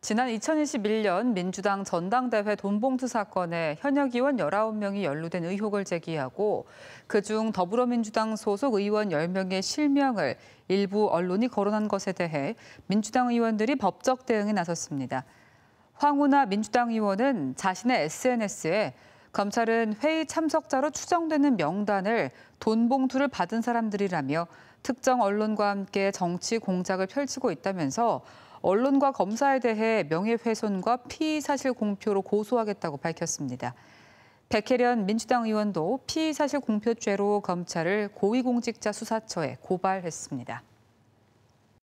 지난 2021년 민주당 전당대회 돈봉투 사건에 현역 의원 19명이 연루된 의혹을 제기하고 그중 더불어민주당 소속 의원 10명의 실명을 일부 언론이 거론한 것에 대해 민주당 의원들이 법적 대응에 나섰습니다. 황우나 민주당 의원은 자신의 SNS에 검찰은 회의 참석자로 추정되는 명단을 돈봉투를 받은 사람들이라며 특정 언론과 함께 정치 공작을 펼치고 있다면서 언론과 검사에 대해 명예훼손과 피의사실 공표로 고소하겠다고 밝혔습니다. 백혜련 민주당 의원도 피의사실 공표죄로 검찰을 고위공직자 수사처에 고발했습니다.